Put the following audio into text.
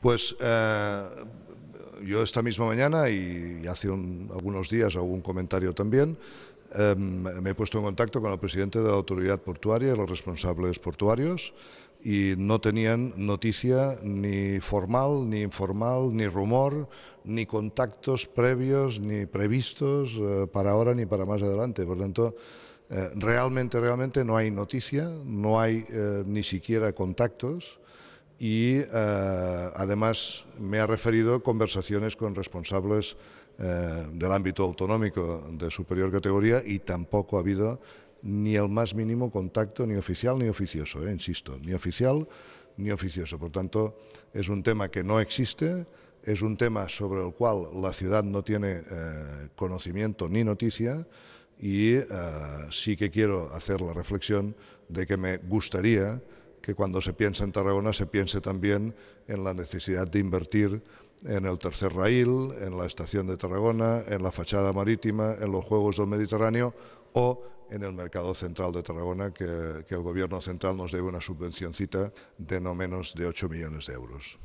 Pues eh, yo esta misma mañana y hace algunos días algún comentario también, em, me he puesto en contacto con el presidente de la autoridad portuaria y los responsables portuarios y no tenían noticia ni formal, ni informal, ni rumor, ni contactos previos, ni previstos eh, para ahora ni para más adelante. Por lo tanto, eh, realmente, realmente no hay noticia, no hay ni siquiera contactos y eh, además me ha referido conversaciones con responsables eh, del ámbito autonómico de superior categoría y tampoco ha habido ni el más mínimo contacto, ni oficial ni oficioso, eh, insisto, ni oficial ni oficioso. Por tanto, es un tema que no existe, es un tema sobre el cual la ciudad no tiene conocimiento ni noticia y sí que quiero hacer la reflexión de que me gustaría que cuando se piensa en Tarragona se piense también en la necesidad de invertir en el tercer raíl, en la estación de Tarragona, en la fachada marítima, en los Juegos del Mediterráneo o en el mercado central de Tarragona, que, que el gobierno central nos debe una subvencioncita de no menos de 8 millones de euros.